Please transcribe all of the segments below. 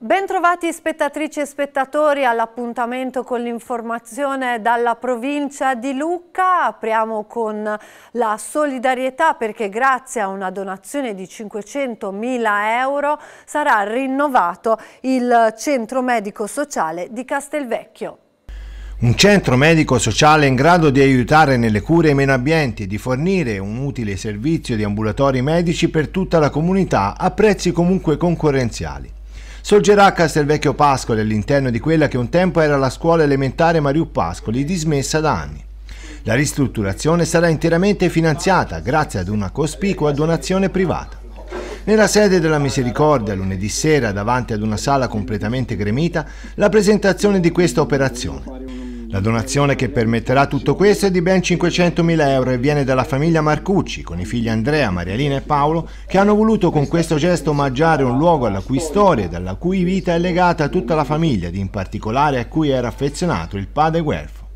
Bentrovati spettatrici e spettatori all'appuntamento con l'informazione dalla provincia di Lucca. Apriamo con la solidarietà perché grazie a una donazione di 500.000 euro sarà rinnovato il centro medico sociale di Castelvecchio. Un centro medico sociale in grado di aiutare nelle cure i meno ambienti e di fornire un utile servizio di ambulatori medici per tutta la comunità a prezzi comunque concorrenziali. Sorgerà a Castelvecchio Pascoli all'interno di quella che un tempo era la scuola elementare Mariù Pascoli, dismessa da anni. La ristrutturazione sarà interamente finanziata grazie ad una cospicua donazione privata. Nella sede della Misericordia, lunedì sera, davanti ad una sala completamente gremita, la presentazione di questa operazione. La donazione che permetterà tutto questo è di ben 500.000 euro e viene dalla famiglia Marcucci, con i figli Andrea, Marialina e Paolo, che hanno voluto con questo gesto omaggiare un luogo alla cui storia e alla cui vita è legata tutta la famiglia ed in particolare a cui era affezionato il padre Guelfo.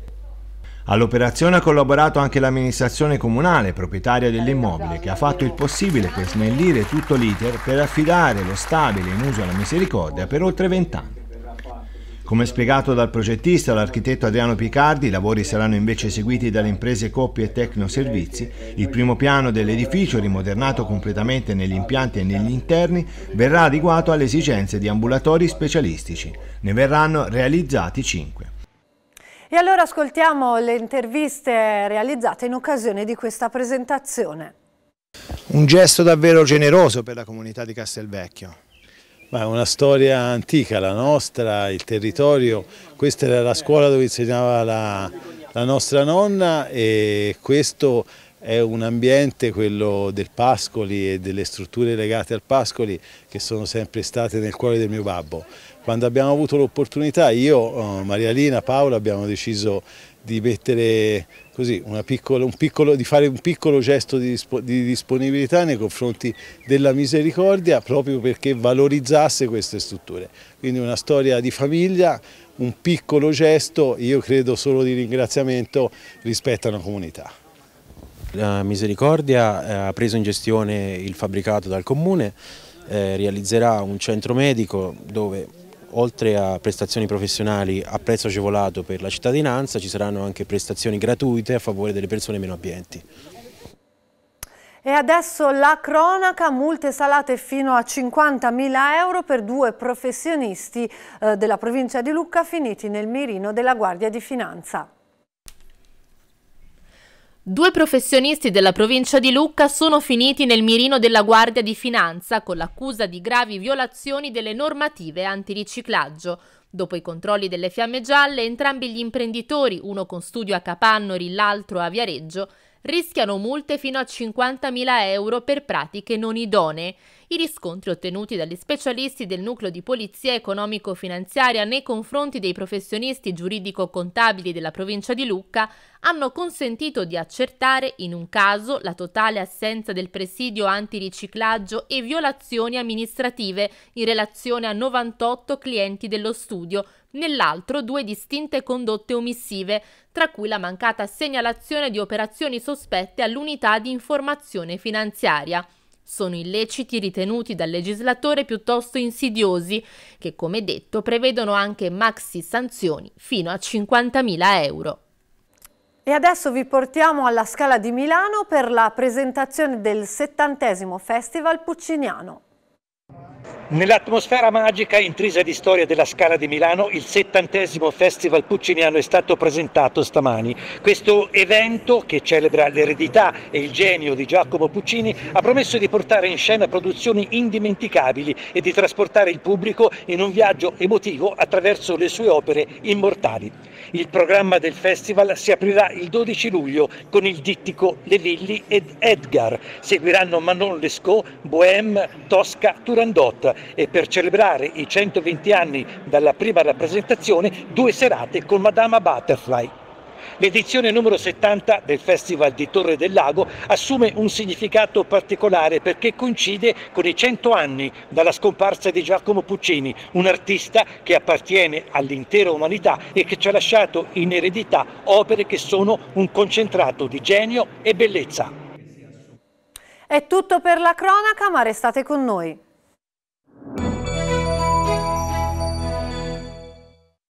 All'operazione ha collaborato anche l'amministrazione comunale, proprietaria dell'immobile, che ha fatto il possibile per snellire tutto l'iter per affidare lo stabile in uso alla misericordia per oltre 20 anni. Come spiegato dal progettista, l'architetto Adriano Picardi, i lavori saranno invece eseguiti dalle imprese Coppie e Tecno Servizi. Il primo piano dell'edificio, rimodernato completamente negli impianti e negli interni, verrà adeguato alle esigenze di ambulatori specialistici. Ne verranno realizzati cinque. E allora ascoltiamo le interviste realizzate in occasione di questa presentazione. Un gesto davvero generoso per la comunità di Castelvecchio. Ma è una storia antica la nostra, il territorio, questa era la scuola dove insegnava la, la nostra nonna e questo è un ambiente, quello del Pascoli e delle strutture legate al Pascoli, che sono sempre state nel cuore del mio babbo. Quando abbiamo avuto l'opportunità, io, eh, Maria Lina, Paola, abbiamo deciso di, così, piccola, un piccolo, di fare un piccolo gesto di, di, disponibilità nei confronti della misericordia proprio perché valorizzasse queste strutture. Quindi una storia di famiglia, un piccolo gesto, io credo solo di ringraziamento rispetto a una comunità. La misericordia eh, ha preso in gestione il fabbricato dal comune, eh, realizzerà un centro medico dove oltre a prestazioni professionali a prezzo agevolato per la cittadinanza ci saranno anche prestazioni gratuite a favore delle persone meno abbienti. E adesso la cronaca, multe salate fino a 50.000 euro per due professionisti eh, della provincia di Lucca finiti nel mirino della Guardia di Finanza. Due professionisti della provincia di Lucca sono finiti nel mirino della Guardia di Finanza con l'accusa di gravi violazioni delle normative antiriciclaggio. Dopo i controlli delle fiamme gialle, entrambi gli imprenditori, uno con studio a Capannori, l'altro a Viareggio, rischiano multe fino a 50.000 euro per pratiche non idonee. I riscontri ottenuti dagli specialisti del nucleo di polizia economico-finanziaria nei confronti dei professionisti giuridico-contabili della provincia di Lucca hanno consentito di accertare in un caso la totale assenza del presidio antiriciclaggio e violazioni amministrative in relazione a 98 clienti dello studio, nell'altro due distinte condotte omissive, tra cui la mancata segnalazione di operazioni sospette all'unità di informazione finanziaria. Sono illeciti ritenuti dal legislatore piuttosto insidiosi, che come detto prevedono anche maxi sanzioni fino a 50.000 euro. E adesso vi portiamo alla Scala di Milano per la presentazione del settantesimo Festival Pucciniano. Nell'atmosfera magica intrisa di storia della Scala di Milano, il settantesimo Festival Pucciniano è stato presentato stamani. Questo evento, che celebra l'eredità e il genio di Giacomo Puccini, ha promesso di portare in scena produzioni indimenticabili e di trasportare il pubblico in un viaggio emotivo attraverso le sue opere immortali. Il programma del festival si aprirà il 12 luglio con il dittico Le Levilli ed Edgar. Seguiranno Manon Lescaut, Bohème, Tosca, Turandot e per celebrare i 120 anni dalla prima rappresentazione due serate con Madama Butterfly. L'edizione numero 70 del Festival di Torre del Lago assume un significato particolare perché coincide con i 100 anni dalla scomparsa di Giacomo Puccini, un artista che appartiene all'intera umanità e che ci ha lasciato in eredità opere che sono un concentrato di genio e bellezza. È tutto per la cronaca, ma restate con noi.